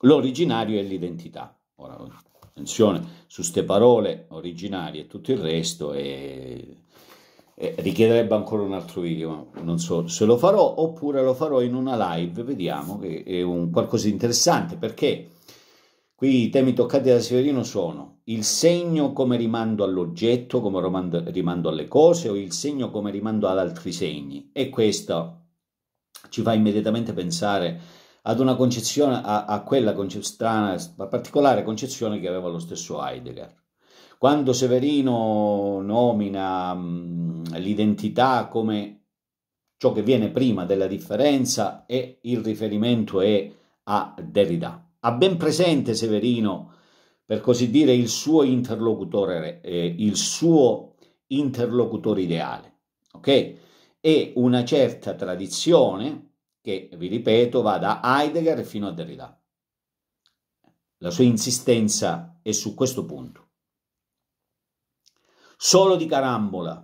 L'originario è l'identità. Ora, attenzione su queste parole originarie e tutto il resto è, è, richiederebbe ancora un altro video, non so se lo farò oppure lo farò in una live, vediamo che è un qualcosa di interessante perché Qui i temi toccati da Severino sono il segno come rimando all'oggetto, come rimando alle cose, o il segno come rimando ad altri segni. E questo ci fa immediatamente pensare ad una concezione, a, a quella conce- strana, a particolare concezione che aveva lo stesso Heidegger. Quando Severino nomina mh, l'identità come ciò che viene prima della differenza e il riferimento è a Derrida. Ha ben presente Severino, per così dire, il suo interlocutore, eh, il suo interlocutore ideale, ok? E una certa tradizione che, vi ripeto, va da Heidegger fino a Derrida. La sua insistenza è su questo punto. Solo di Carambola,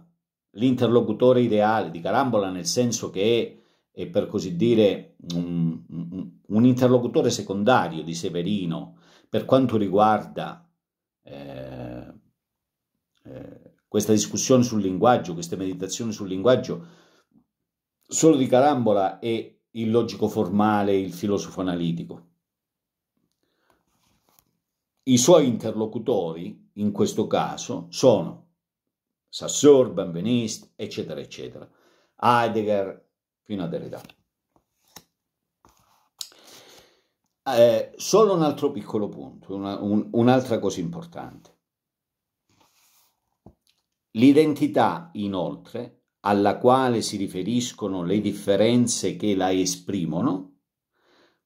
l'interlocutore ideale di Carambola nel senso che è, è per così dire un, un, un interlocutore secondario di Severino per quanto riguarda eh, eh, questa discussione sul linguaggio, queste meditazioni sul linguaggio, solo di Carambola è il logico formale, il filosofo analitico. I suoi interlocutori, in questo caso, sono Sassur, Benveniste, eccetera, eccetera, Heidegger, fino a Derrida. Eh, solo un altro piccolo punto, una, un, un'altra cosa importante. L'identità, inoltre, alla quale si riferiscono le differenze che la esprimono,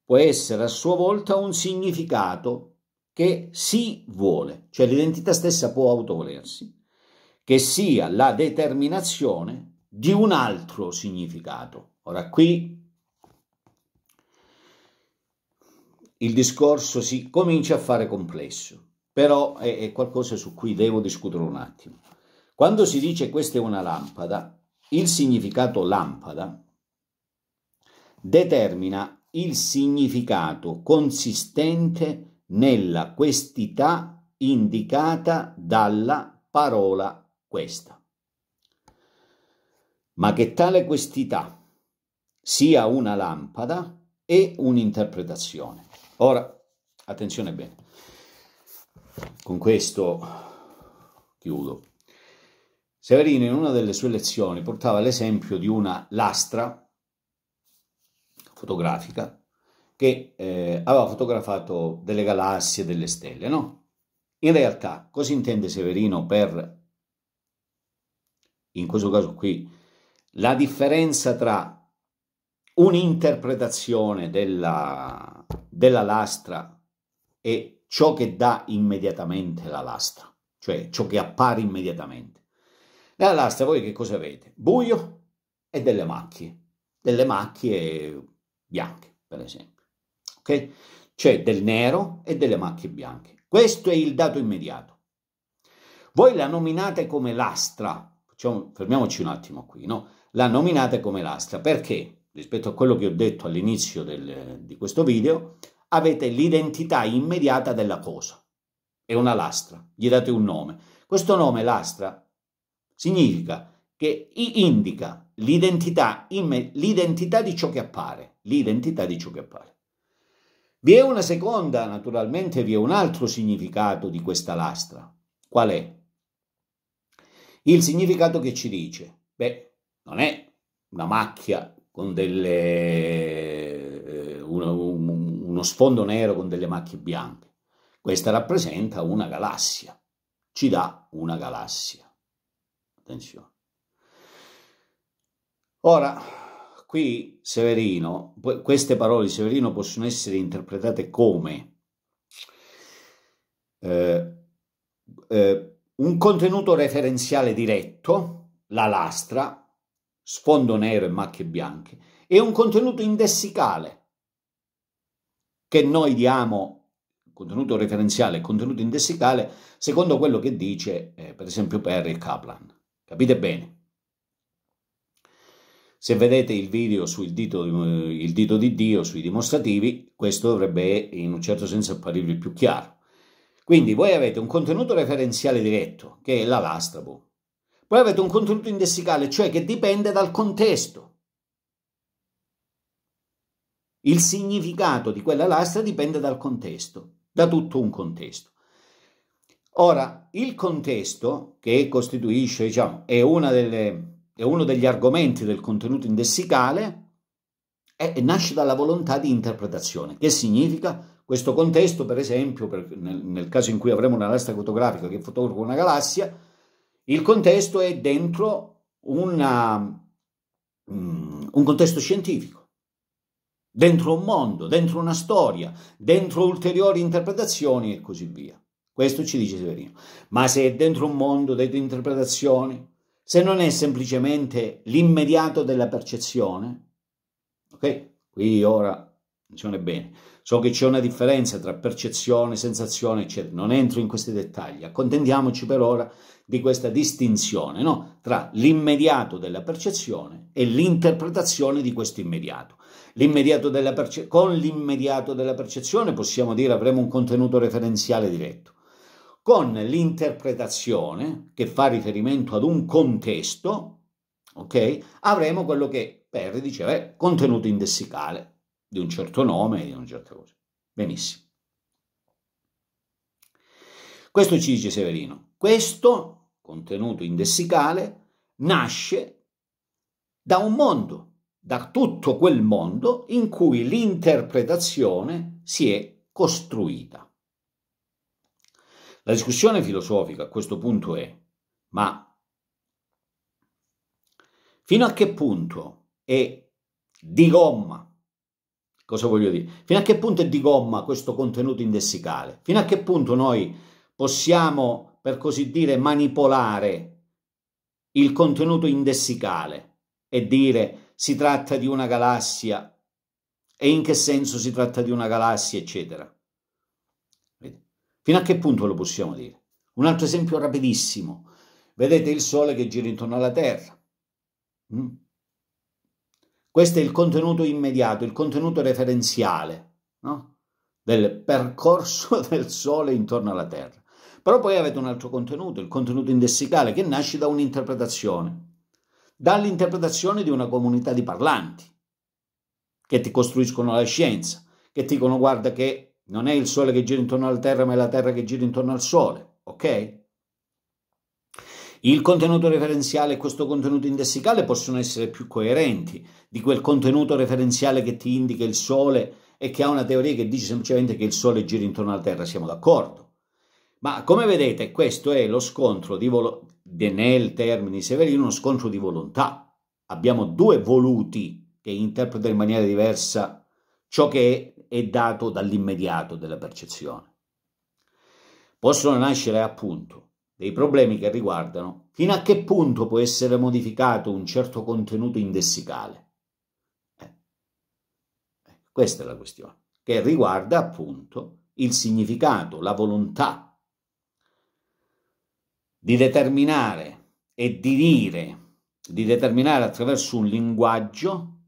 può essere a sua volta un significato che si vuole, cioè l'identità stessa può autovolersi, che sia la determinazione di un altro significato. Ora qui il discorso si comincia a fare complesso, però è, è qualcosa su cui devo discutere un attimo. Quando si dice questa è una lampada, il significato lampada determina il significato consistente nella questità indicata dalla parola questa. Ma che tale questità sia una lampada è un'interpretazione. Ora, attenzione bene, con questo chiudo. Severino in una delle sue lezioni portava l'esempio di una lastra fotografica che eh, aveva fotografato delle galassie, e delle stelle, no? In realtà, cosa intende Severino per, in questo caso qui, la differenza tra un'interpretazione della della lastra e ciò che dà immediatamente la lastra, cioè ciò che appare immediatamente. Nella lastra voi che cosa avete? Buio e delle macchie, delle macchie bianche, per esempio. Ok? C'è del nero e delle macchie bianche. Questo è il dato immediato. Voi la nominate come lastra, Facciamo, fermiamoci un attimo qui, no? La nominate come lastra perché? rispetto a quello che ho detto all'inizio del, di questo video, avete l'identità immediata della cosa. È una lastra, gli date un nome. Questo nome, lastra, significa che indica l'identità, l'identità di ciò che appare, l'identità di ciò che appare. Vi è una seconda, naturalmente vi è un altro significato di questa lastra. Qual è? Il significato che ci dice, beh, non è una macchia con delle, eh, uno, uno sfondo nero con delle macchie bianche. Questa rappresenta una galassia, ci dà una galassia. Attenzione. Ora, qui Severino, queste parole di Severino possono essere interpretate come eh, eh, un contenuto referenziale diretto, la lastra, sfondo nero e macchie bianche, e un contenuto indessicale che noi diamo, contenuto referenziale e contenuto indessicale, secondo quello che dice eh, per esempio Perry e Kaplan. Capite bene? Se vedete il video sul dito, eh, il dito di Dio sui dimostrativi, questo dovrebbe in un certo senso apparirvi più chiaro. Quindi voi avete un contenuto referenziale diretto, che è la lastra, boh, poi avete un contenuto indessicale, cioè che dipende dal contesto. Il significato di quella lastra dipende dal contesto, da tutto un contesto. Ora, il contesto che costituisce, diciamo, è, delle, è uno degli argomenti del contenuto indessicale, è, nasce dalla volontà di interpretazione. Che significa? Questo contesto, per esempio, per, nel, nel, caso in cui avremo una lastra fotografica che fotografa una galassia, il contesto è dentro una, mm, un contesto scientifico, dentro un mondo, dentro una storia, dentro ulteriori interpretazioni e così via. Questo ci dice Severino. Ma se è dentro un mondo, dentro interpretazioni, se non è semplicemente l'immediato della percezione, ok? Qui ora attenzione bene, so che c'è una differenza tra percezione, sensazione, eccetera, non entro in questi dettagli, accontentiamoci per ora di questa distinzione no? tra l'immediato della percezione e l'interpretazione di questo immediato. con l'immediato della percezione possiamo dire avremo un contenuto referenziale diretto. Con l'interpretazione, che fa riferimento ad un contesto, okay, avremo quello che Perry diceva è contenuto indessicale di un certo nome e di una certa cosa. Benissimo. Questo ci dice Severino. Questo contenuto indessicale nasce da un mondo, da tutto quel mondo in cui l'interpretazione si è costruita. La discussione filosofica a questo punto è, ma fino a che punto è di gomma? Cosa voglio dire? Fino a che punto è di gomma questo contenuto indessicale? Fino a che punto noi possiamo per così dire, manipolare il contenuto indessicale e dire si tratta di una galassia e in che senso si tratta di una galassia, eccetera. Fino a che punto lo possiamo dire? Un altro esempio rapidissimo. Vedete il Sole che gira intorno alla Terra. Mm? Questo è il contenuto immediato, il contenuto referenziale no? del percorso del Sole intorno alla Terra. Però poi avete un altro contenuto, il contenuto indessicale, che nasce da un'interpretazione, dall'interpretazione di una comunità di parlanti che ti costruiscono la scienza, che ti dicono guarda che non è il sole che gira intorno alla terra, ma è la terra che gira intorno al sole, ok? Il contenuto referenziale e questo contenuto indessicale possono essere più coerenti di quel contenuto referenziale che ti indica il sole e che ha una teoria che dice semplicemente che il sole gira intorno alla terra, siamo d'accordo. Ma come vedete questo è lo scontro di volo- nel termine Severino, uno scontro di volontà. Abbiamo due voluti che interpretano in maniera diversa ciò che è dato dall'immediato della percezione. Possono nascere appunto dei problemi che riguardano fino a che punto può essere modificato un certo contenuto indessicale. Eh. Ecco, questa è la questione, che riguarda appunto il significato, la volontà di determinare e di dire, di determinare attraverso un linguaggio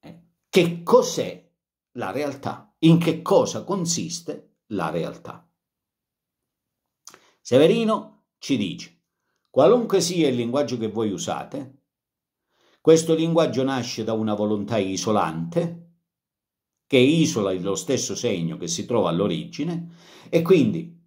eh, che cos'è la realtà, in che cosa consiste la realtà. Severino ci dice, qualunque sia il linguaggio che voi usate, questo linguaggio nasce da una volontà isolante, che isola lo stesso segno che si trova all'origine, e quindi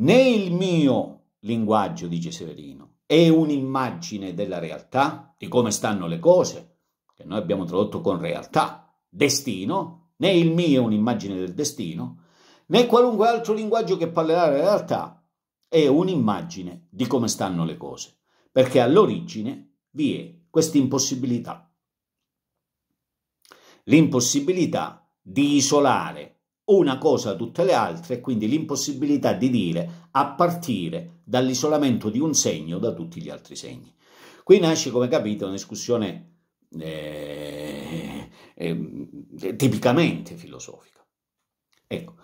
né il mio linguaggio, dice Severino, è un'immagine della realtà, di come stanno le cose, che noi abbiamo tradotto con realtà, destino, né il mio è un'immagine del destino, né qualunque altro linguaggio che parlerà della realtà è un'immagine di come stanno le cose, perché all'origine vi è questa impossibilità. L'impossibilità di isolare una cosa tutte le altre e quindi l'impossibilità di dire a partire dall'isolamento di un segno da tutti gli altri segni. Qui nasce, come capite, una discussione eh, eh, tipicamente filosofica. Ecco,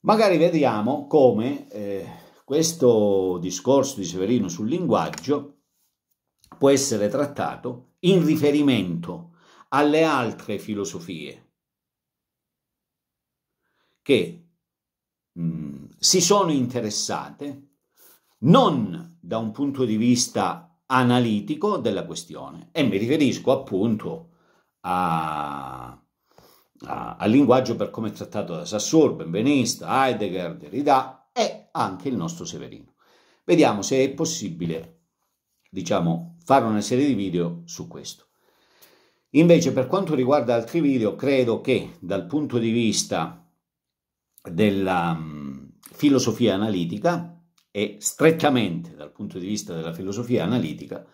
magari vediamo come eh, questo discorso di Severino sul linguaggio può essere trattato in riferimento alle altre filosofie che mh, mm, si sono interessate non da un punto di vista analitico della questione e mi riferisco appunto a, a, al linguaggio per come è trattato da Sassur, Benvenista, Heidegger, Derrida e anche il nostro Severino. Vediamo se è possibile, diciamo, fare una serie di video su questo. Invece per quanto riguarda altri video, credo che dal punto di vista della mm, filosofia analitica e strettamente dal punto di vista della filosofia analitica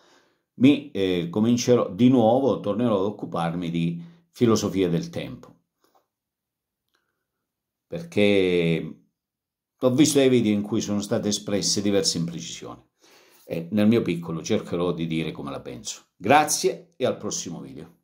mi eh, comincerò di nuovo, tornerò ad occuparmi di filosofia del tempo. Perché ho visto dei video in cui sono state espresse diverse imprecisioni e nel mio piccolo cercherò di dire come la penso. Grazie e al prossimo video.